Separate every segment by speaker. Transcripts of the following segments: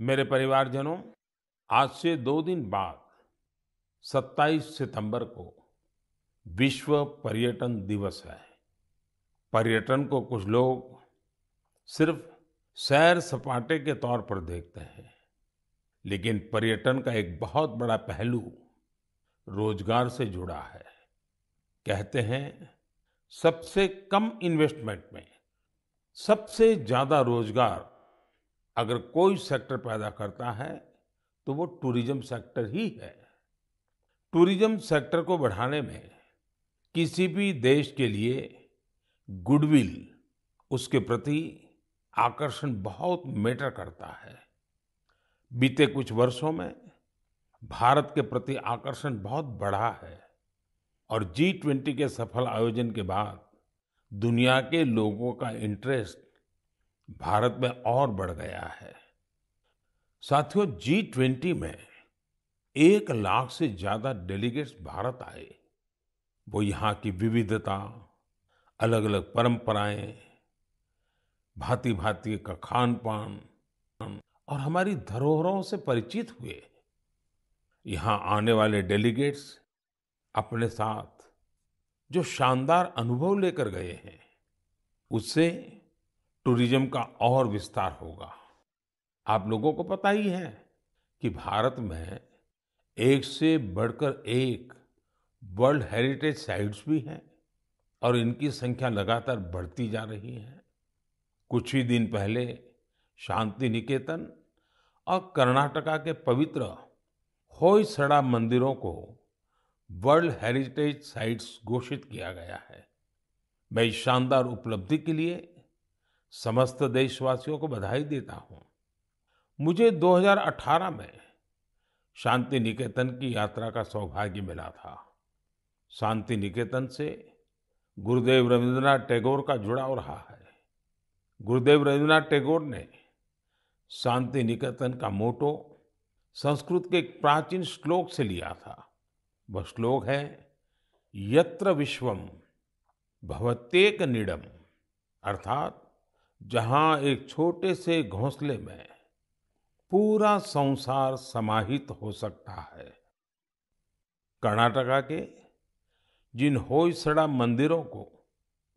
Speaker 1: मेरे परिवारजनों आज से दो दिन बाद 27 सितंबर को विश्व पर्यटन दिवस है पर्यटन को कुछ लोग सिर्फ सैर सपाटे के तौर पर देखते हैं लेकिन पर्यटन का एक बहुत बड़ा पहलू रोजगार से जुड़ा है कहते हैं सबसे कम इन्वेस्टमेंट में सबसे ज्यादा रोजगार अगर कोई सेक्टर पैदा करता है तो वो टूरिज्म सेक्टर ही है टूरिज्म सेक्टर को बढ़ाने में किसी भी देश के लिए गुडविल उसके प्रति आकर्षण बहुत मैटर करता है बीते कुछ वर्षों में भारत के प्रति आकर्षण बहुत बढ़ा है और जी ट्वेंटी के सफल आयोजन के बाद दुनिया के लोगों का इंटरेस्ट भारत में और बढ़ गया है साथियों जी ट्वेंटी में एक लाख से ज्यादा डेलीगेट्स भारत आए वो यहां की विविधता अलग अलग परंपराएं भांति भांति का खान पान और हमारी धरोहरों से परिचित हुए यहां आने वाले डेलीगेट्स अपने साथ जो शानदार अनुभव लेकर गए हैं उससे टूरिज्म का और विस्तार होगा आप लोगों को पता ही है कि भारत में एक से बढ़कर एक वर्ल्ड हेरिटेज साइट्स भी हैं और इनकी संख्या लगातार बढ़ती जा रही है कुछ ही दिन पहले शांति निकेतन और कर्नाटका के पवित्र होयसड़ा मंदिरों को वर्ल्ड हेरिटेज साइट्स घोषित किया गया है मैं इस शानदार उपलब्धि के लिए समस्त देशवासियों को बधाई देता हूं मुझे 2018 में शांति निकेतन की यात्रा का सौभाग्य मिला था शांति निकेतन से गुरुदेव रविंद्रनाथ टैगोर का जुड़ाव रहा है गुरुदेव रविंद्रनाथ टैगोर ने शांति निकेतन का मोटो संस्कृत के एक प्राचीन श्लोक से लिया था वह श्लोक है यत्र विश्वम भवत्येक निडम अर्थात जहां एक छोटे से घोंसले में पूरा संसार समाहित हो सकता है कर्नाटका के जिन होयसड़ा मंदिरों को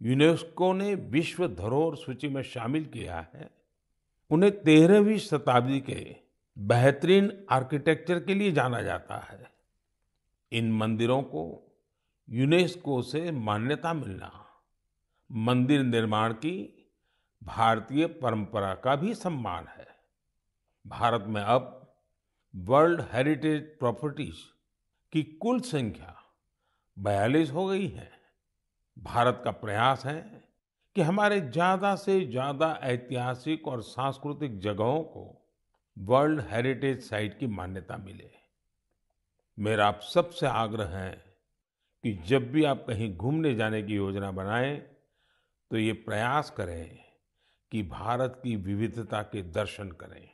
Speaker 1: यूनेस्को ने विश्व धरोहर सूची में शामिल किया है उन्हें तेरहवीं शताब्दी के बेहतरीन आर्किटेक्चर के लिए जाना जाता है इन मंदिरों को यूनेस्को से मान्यता मिलना मंदिर निर्माण की भारतीय परंपरा का भी सम्मान है भारत में अब वर्ल्ड हेरिटेज प्रॉपर्टीज की कुल संख्या बयालीस हो गई है भारत का प्रयास है कि हमारे ज़्यादा से ज़्यादा ऐतिहासिक और सांस्कृतिक जगहों को वर्ल्ड हेरिटेज साइट की मान्यता मिले मेरा आप सबसे आग्रह है कि जब भी आप कहीं घूमने जाने की योजना बनाएं तो ये प्रयास करें कि भारत की विविधता के दर्शन करें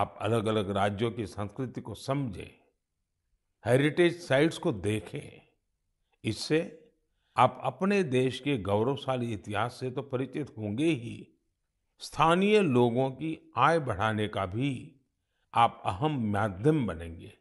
Speaker 1: आप अलग अलग राज्यों की संस्कृति को समझें हेरिटेज साइट्स को देखें इससे आप अपने देश के गौरवशाली इतिहास से तो परिचित होंगे ही स्थानीय लोगों की आय बढ़ाने का भी आप अहम माध्यम बनेंगे